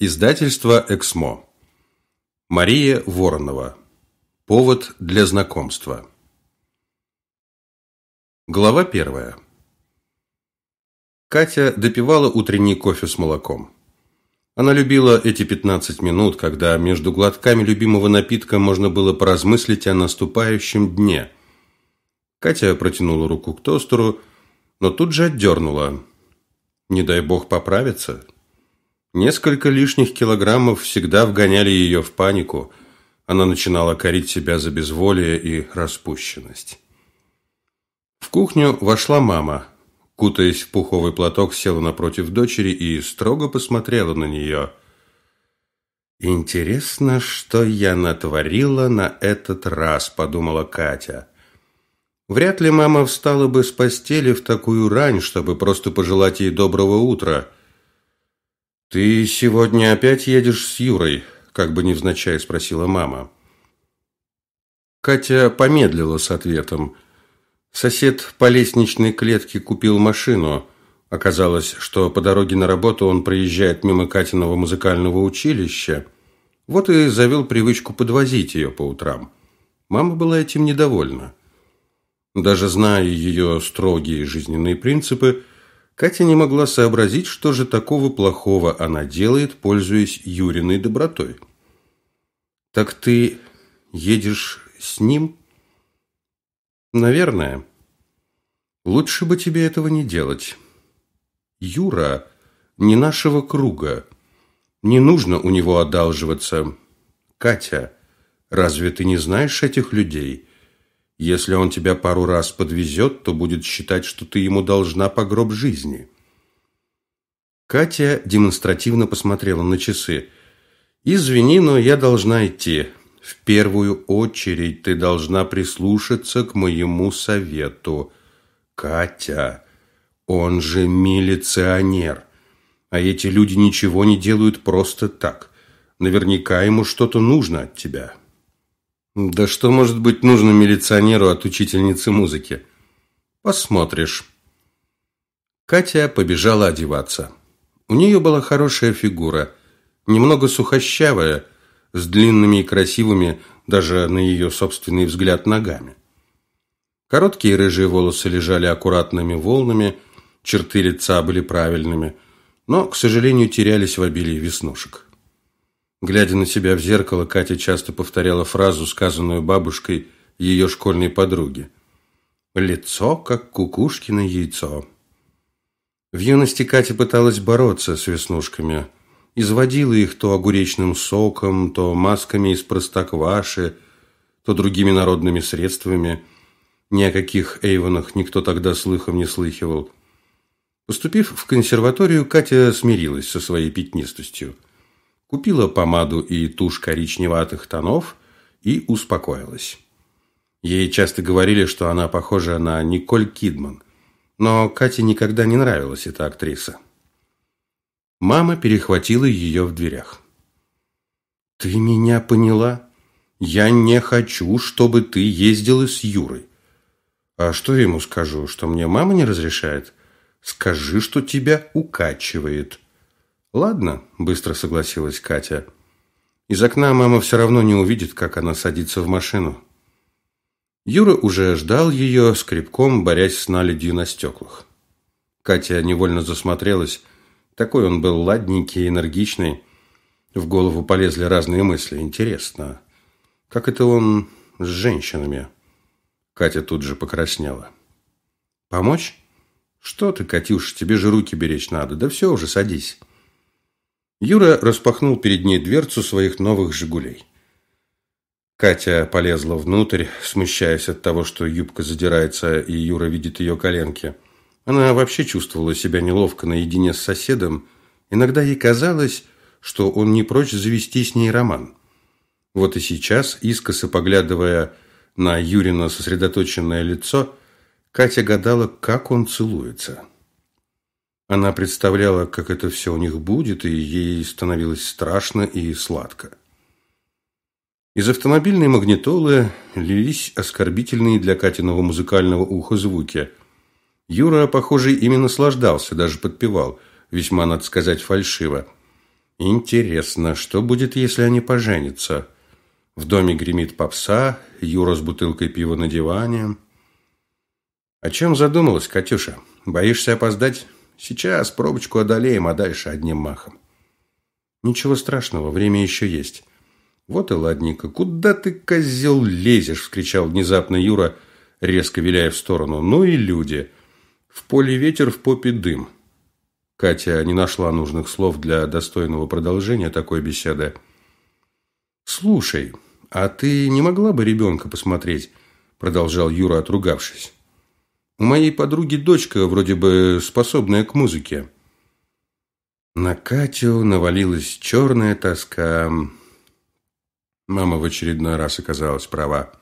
Издательство «Эксмо». Мария Воронова. Повод для знакомства. Глава первая. Катя допивала утренний кофе с молоком. Она любила эти 15 минут, когда между глотками любимого напитка можно было поразмыслить о наступающем дне. Катя протянула руку к тостеру, но тут же отдернула. «Не дай бог поправиться, Несколько лишних килограммов всегда вгоняли ее в панику. Она начинала корить себя за безволие и распущенность. В кухню вошла мама. Кутаясь в пуховый платок, села напротив дочери и строго посмотрела на нее. «Интересно, что я натворила на этот раз», – подумала Катя. Вряд ли мама встала бы с постели в такую рань, чтобы просто пожелать ей доброго утра – «Ты сегодня опять едешь с Юрой?» – как бы невзначай спросила мама. Катя помедлила с ответом. Сосед по лестничной клетке купил машину. Оказалось, что по дороге на работу он проезжает мимо Катиного музыкального училища. Вот и завел привычку подвозить ее по утрам. Мама была этим недовольна. Даже зная ее строгие жизненные принципы, Катя не могла сообразить, что же такого плохого она делает, пользуясь Юриной добротой. «Так ты едешь с ним?» «Наверное. Лучше бы тебе этого не делать. Юра не нашего круга. Не нужно у него одалживаться. Катя, разве ты не знаешь этих людей? Если он тебя пару раз подвезет, то будет считать, что ты ему должна по гроб жизни. Катя демонстративно посмотрела на часы. Извини, но я должна идти. В первую очередь ты должна прислушаться к моему совету. Катя, он же милиционер. А эти люди ничего не делают просто так. Наверняка ему что-то нужно от тебя. Да что может быть нужно милиционеру от учительницы музыки? Посмотришь. Катя побежала одеваться. У нее была хорошая фигура, немного сухощавая, с длинными и красивыми, даже на ее собственный взгляд, ногами. Короткие рыжие волосы лежали аккуратными волнами, черты лица были правильными, но, к сожалению, терялись в обилии веснушек. Глядя на себя в зеркало, Катя часто повторяла фразу, сказанную бабушкой ее школьной подруги. «Лицо, как кукушкино яйцо». В юности Катя пыталась бороться с веснушками. Изводила их то огуречным соком, то масками из простокваши, то другими народными средствами. Ни о каких Эйвонах никто тогда слыхом не слыхивал. Поступив в консерваторию, Катя смирилась со своей пятнистостью – купила помаду и тушь коричневатых тонов и успокоилась. Ей часто говорили, что она похожа на Николь Кидман, но Кате никогда не нравилась эта актриса. Мама перехватила ее в дверях. «Ты меня поняла? Я не хочу, чтобы ты ездила с Юрой. А что я ему скажу, что мне мама не разрешает? Скажи, что тебя укачивает». «Ладно», – быстро согласилась Катя. «Из окна мама все равно не увидит, как она садится в машину». Юра уже ждал ее, скребком борясь с наледью на стеклах. Катя невольно засмотрелась. Такой он был ладненький, энергичный. В голову полезли разные мысли. Интересно, как это он с женщинами? Катя тут же покраснела. «Помочь? Что ты, Катюша, тебе же руки беречь надо. Да все уже, садись». Юра распахнул перед ней дверцу своих новых «Жигулей». Катя полезла внутрь, смущаясь от того, что юбка задирается, и Юра видит ее коленки. Она вообще чувствовала себя неловко наедине с соседом. Иногда ей казалось, что он не прочь завести с ней роман. Вот и сейчас, искоса поглядывая на Юрина сосредоточенное лицо, Катя гадала, как он целуется. Она представляла, как это все у них будет, и ей становилось страшно и сладко. Из автомобильной магнитолы лились оскорбительные для Катиного музыкального уха звуки. Юра, похоже, ими наслаждался, даже подпевал, весьма, надо сказать, фальшиво. Интересно, что будет, если они поженятся? В доме гремит попса, Юра с бутылкой пива на диване. О чем задумалась, Катюша? Боишься опоздать? Сейчас пробочку одолеем, а дальше одним махом. Ничего страшного, время еще есть. Вот и ладненько. Куда ты, козел, лезешь? Вскричал внезапно Юра, резко виляя в сторону. Ну и люди. В поле ветер, в попе дым. Катя не нашла нужных слов для достойного продолжения такой беседы. «Слушай, а ты не могла бы ребенка посмотреть?» Продолжал Юра, отругавшись. У моей подруги дочка вроде бы способная к музыке. На Катю навалилась черная тоска. Мама в очередной раз оказалась права.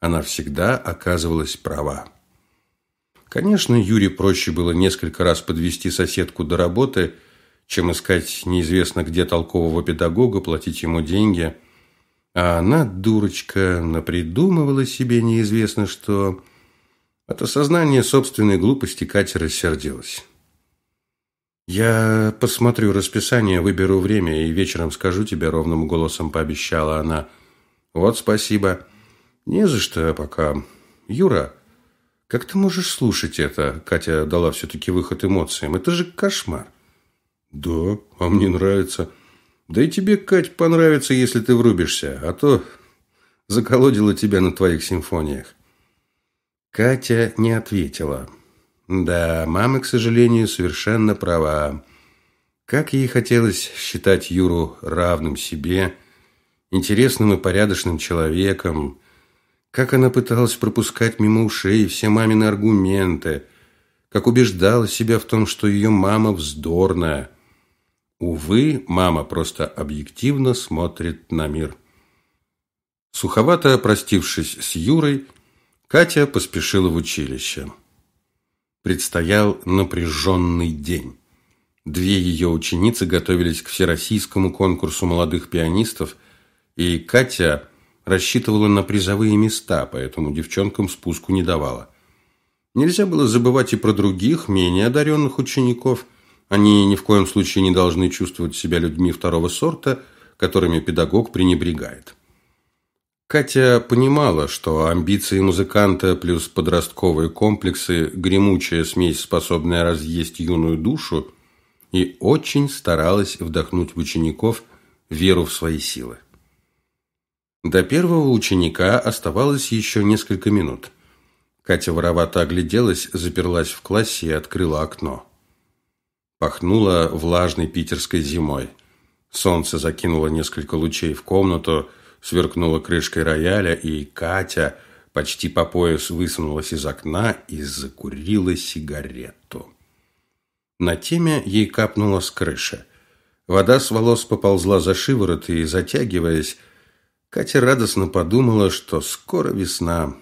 Она всегда оказывалась права. Конечно, Юре проще было несколько раз подвести соседку до работы, чем искать неизвестно где толкового педагога, платить ему деньги. А она, дурочка, напридумывала себе неизвестно что... От осознания собственной глупости Катя рассердилась. «Я посмотрю расписание, выберу время и вечером скажу тебе», — ровным голосом пообещала она. «Вот спасибо». «Не за что пока. Юра, как ты можешь слушать это?» Катя дала все-таки выход эмоциям. «Это же кошмар». «Да, а мне нравится». «Да и тебе, Кать, понравится, если ты врубишься, а то заколодила тебя на твоих симфониях». Катя не ответила. Да, мама, к сожалению, совершенно права. Как ей хотелось считать Юру равным себе, интересным и порядочным человеком. Как она пыталась пропускать мимо ушей все мамины аргументы. Как убеждала себя в том, что ее мама вздорная. Увы, мама просто объективно смотрит на мир. Суховато простившись с Юрой, Катя поспешила в училище. Предстоял напряженный день. Две ее ученицы готовились к всероссийскому конкурсу молодых пианистов, и Катя рассчитывала на призовые места, поэтому девчонкам спуску не давала. Нельзя было забывать и про других, менее одаренных учеников. Они ни в коем случае не должны чувствовать себя людьми второго сорта, которыми педагог пренебрегает. Катя понимала, что амбиции музыканта плюс подростковые комплексы – гремучая смесь, способная разъесть юную душу, и очень старалась вдохнуть в учеников веру в свои силы. До первого ученика оставалось еще несколько минут. Катя воровато огляделась, заперлась в классе и открыла окно. Пахнуло влажной питерской зимой. Солнце закинуло несколько лучей в комнату – сверкнула крышкой рояля, и Катя почти по пояс высунулась из окна и закурила сигарету. На теме ей капнула с крыши. Вода с волос поползла за шиворот, и, затягиваясь, Катя радостно подумала, что скоро весна.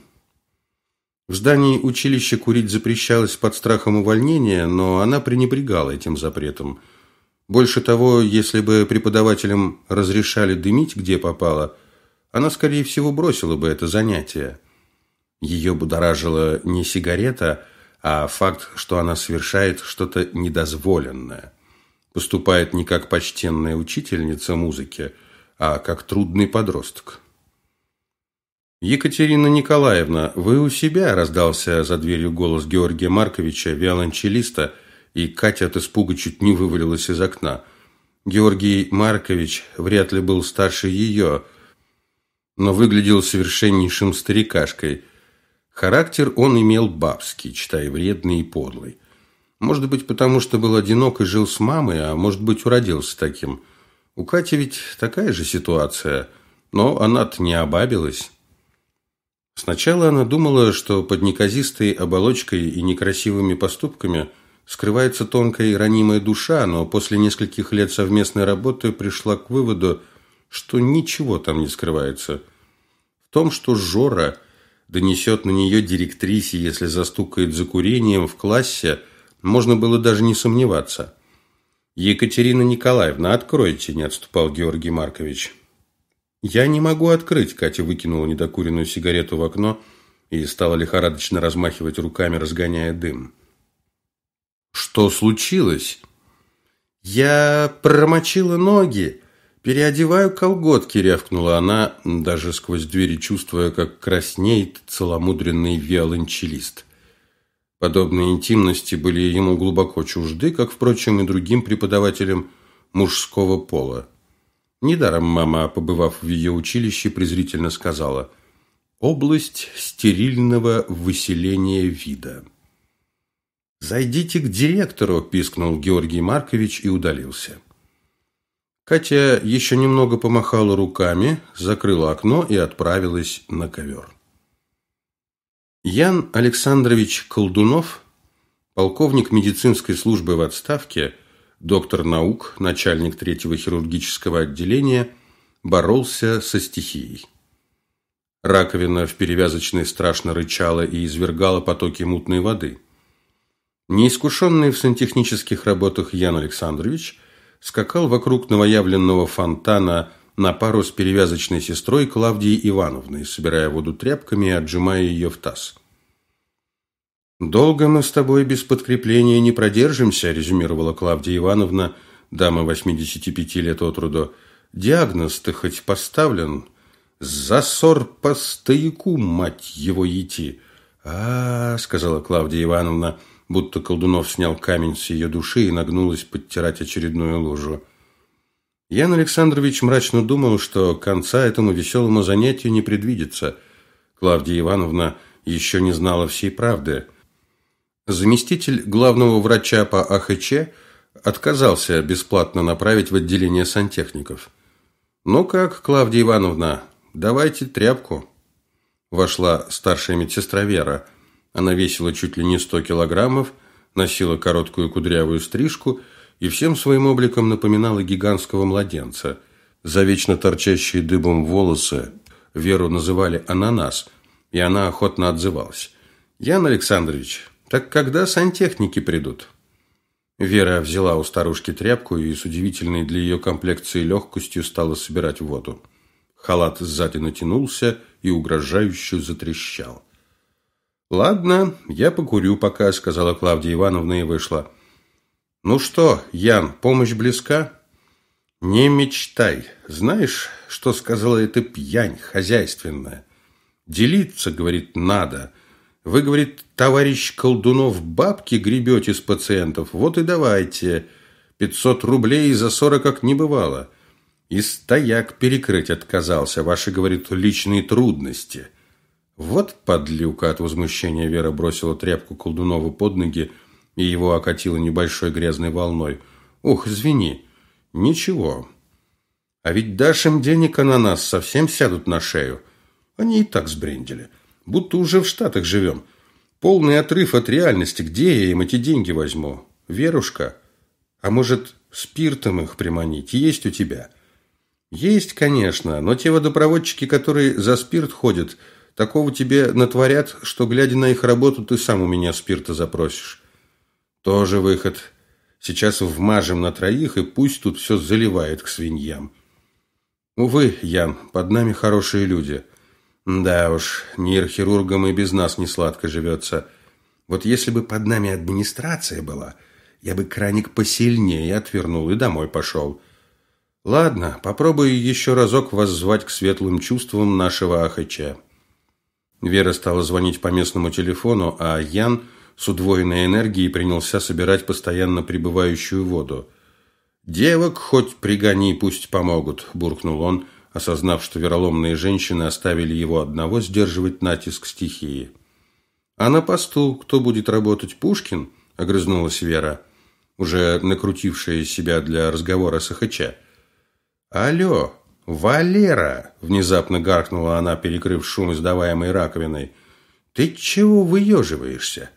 В здании училища курить запрещалось под страхом увольнения, но она пренебрегала этим запретом. Больше того, если бы преподавателям разрешали дымить, где попало, она, скорее всего, бросила бы это занятие. Ее будоражила не сигарета, а факт, что она совершает что-то недозволенное. Поступает не как почтенная учительница музыки, а как трудный подросток. «Екатерина Николаевна, вы у себя?» – раздался за дверью голос Георгия Марковича, виолончелиста, и Катя от испуга чуть не вывалилась из окна. Георгий Маркович вряд ли был старше ее – но выглядел совершеннейшим старикашкой. Характер он имел бабский, читай, вредный и подлый. Может быть, потому что был одинок и жил с мамой, а может быть, уродился таким. У Кати ведь такая же ситуация, но она-то не обабилась. Сначала она думала, что под неказистой оболочкой и некрасивыми поступками скрывается тонкая и ранимая душа, но после нескольких лет совместной работы пришла к выводу – что ничего там не скрывается. В том, что Жора донесет на нее директрисе, если застукает за курением в классе, можно было даже не сомневаться. «Екатерина Николаевна, откройте», – не отступал Георгий Маркович. «Я не могу открыть», – Катя выкинула недокуренную сигарету в окно и стала лихорадочно размахивать руками, разгоняя дым. «Что случилось?» «Я промочила ноги», «Переодеваю колготки», – рявкнула она, даже сквозь двери чувствуя, как краснеет целомудренный виолончелист. Подобные интимности были ему глубоко чужды, как, впрочем, и другим преподавателям мужского пола. Недаром мама, побывав в ее училище, презрительно сказала «Область стерильного выселения вида». «Зайдите к директору», – пискнул Георгий Маркович и удалился. Катя еще немного помахала руками, закрыла окно и отправилась на ковер. Ян Александрович Колдунов, полковник медицинской службы в отставке, доктор наук, начальник третьего хирургического отделения, боролся со стихией. Раковина в перевязочной страшно рычала и извергала потоки мутной воды. Неискушенный в сантехнических работах Ян Александрович – скакал вокруг новоявленного фонтана на пару с перевязочной сестрой Клавдией Ивановной, собирая воду тряпками и отжимая ее в таз. «Долго мы с тобой без подкрепления не продержимся», – резюмировала Клавдия Ивановна, дама 85 лет от роду. «Диагноз-то хоть поставлен? Засор по стояку, мать его, идти!» «А-а-а», – сказала Клавдия Ивановна, – будто Колдунов снял камень с ее души и нагнулась подтирать очередную лужу. Ян Александрович мрачно думал, что конца этому веселому занятию не предвидится. Клавдия Ивановна еще не знала всей правды. Заместитель главного врача по АХЧ отказался бесплатно направить в отделение сантехников. «Ну как, Клавдия Ивановна, давайте тряпку». Вошла старшая медсестра Вера – она весила чуть ли не 100 килограммов, носила короткую кудрявую стрижку и всем своим обликом напоминала гигантского младенца. За вечно торчащие дыбом волосы Веру называли «ананас», и она охотно отзывалась. «Ян Александрович, так когда сантехники придут?» Вера взяла у старушки тряпку и с удивительной для ее комплекции легкостью стала собирать воду. Халат сзади натянулся и угрожающе затрещал. «Ладно, я покурю пока», – сказала Клавдия Ивановна и вышла. «Ну что, Ян, помощь близка?» «Не мечтай. Знаешь, что сказала эта пьянь хозяйственная? Делиться, говорит, надо. Вы, говорит, товарищ Колдунов, бабки гребете с пациентов, вот и давайте. Пятьсот рублей за сорок как не бывало. И стояк перекрыть отказался, ваши, говорит, личные трудности». «Вот подлюка!» – от возмущения Вера бросила тряпку колдунову под ноги, и его окатило небольшой грязной волной. «Ух, извини!» «Ничего. А ведь дашь им денег, а на нас совсем сядут на шею. Они и так сбрендили. Будто уже в Штатах живем. Полный отрыв от реальности. Где я им эти деньги возьму? Верушка? А может, спиртом их приманить? Есть у тебя?» «Есть, конечно, но те водопроводчики, которые за спирт ходят – Такого тебе натворят, что, глядя на их работу, ты сам у меня спирта запросишь. Тоже выход. Сейчас вмажем на троих, и пусть тут все заливает к свиньям. Увы, Ян, под нами хорошие люди. Да уж, нейрохирургам и без нас не сладко живется. Вот если бы под нами администрация была, я бы краник посильнее отвернул и домой пошел. Ладно, попробую еще разок воззвать к светлым чувствам нашего АХЧ. Вера стала звонить по местному телефону, а Ян с удвоенной энергией принялся собирать постоянно прибывающую воду. «Девок хоть пригони, пусть помогут», – буркнул он, осознав, что вероломные женщины оставили его одного сдерживать натиск стихии. «А на посту кто будет работать, Пушкин?» – огрызнулась Вера, уже накрутившая себя для разговора с ХЧ. «Алло!» «Валера!» – внезапно гаркнула она, перекрыв шум, издаваемый раковиной. «Ты чего выеживаешься?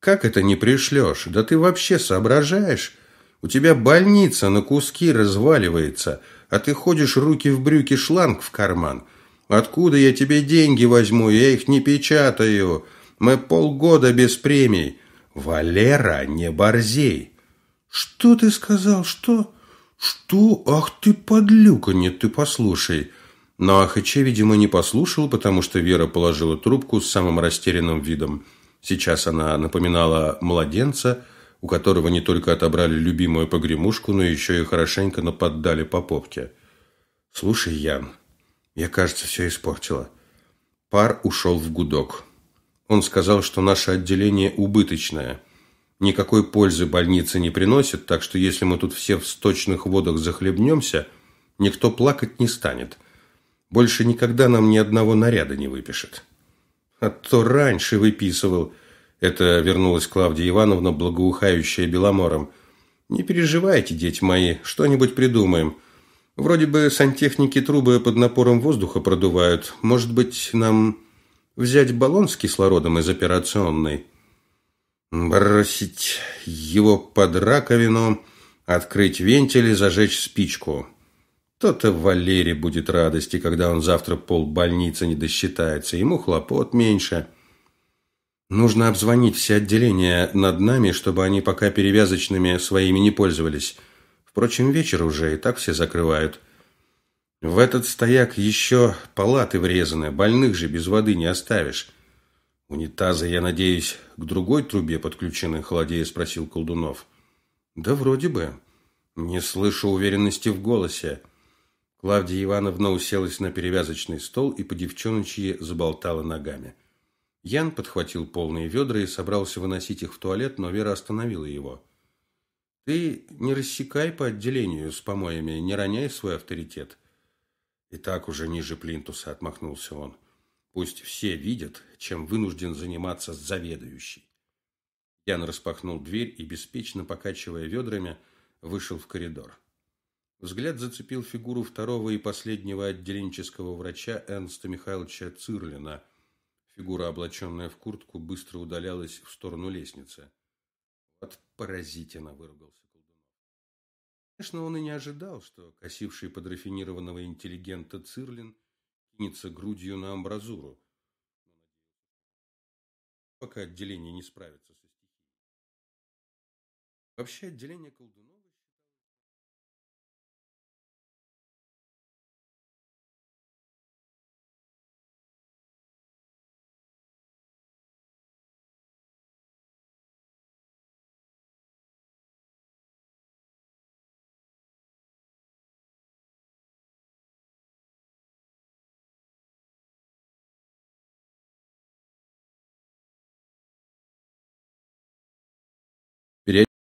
Как это не пришлешь? Да ты вообще соображаешь? У тебя больница на куски разваливается, а ты ходишь руки в брюки, шланг в карман. Откуда я тебе деньги возьму? Я их не печатаю. Мы полгода без премий. Валера, не борзей!» «Что ты сказал? Что?» «Что? Ах ты, подлюка! Нет, ты послушай!» Но Ахача, видимо, не послушал, потому что Вера положила трубку с самым растерянным видом. Сейчас она напоминала младенца, у которого не только отобрали любимую погремушку, но еще и хорошенько наподдали по попке. «Слушай, Ян, я, кажется, все испортила». Пар ушел в гудок. Он сказал, что наше отделение убыточное – никакой пользы больницы не приносит, так что если мы тут все в сточных водах захлебнемся, никто плакать не станет. Больше никогда нам ни одного наряда не выпишет. А то раньше выписывал. Это вернулась Клавдия Ивановна, благоухающая беломором. Не переживайте, дети мои, что-нибудь придумаем. Вроде бы сантехники трубы под напором воздуха продувают. Может быть, нам взять баллон с кислородом из операционной? Бросить его под раковину, открыть вентиль и зажечь спичку. То-то Валере будет радости, когда он завтра пол больницы не досчитается. Ему хлопот меньше. Нужно обзвонить все отделения над нами, чтобы они пока перевязочными своими не пользовались. Впрочем, вечер уже и так все закрывают. В этот стояк еще палаты врезаны, больных же без воды не оставишь. «Унитазы, я надеюсь, к другой трубе подключены?» – холодея спросил Колдунов. «Да вроде бы. Не слышу уверенности в голосе». Клавдия Ивановна уселась на перевязочный стол и по девчоночье заболтала ногами. Ян подхватил полные ведра и собрался выносить их в туалет, но Вера остановила его. «Ты не рассекай по отделению с помоями, не роняй свой авторитет». И так уже ниже плинтуса отмахнулся он. Пусть все видят, чем вынужден заниматься заведующий. Ян распахнул дверь и, беспечно покачивая ведрами, вышел в коридор. Взгляд зацепил фигуру второго и последнего отделенческого врача Энста Михайловича Цирлина. Фигура, облаченная в куртку, быстро удалялась в сторону лестницы. «Вот поразительно!» – выругался колдунов. Конечно, он и не ожидал, что косивший подрафинированного интеллигента Цирлин – кинется грудью на амбразуру. Ну, пока отделение не справится со стихией. Вообще отделение колдунов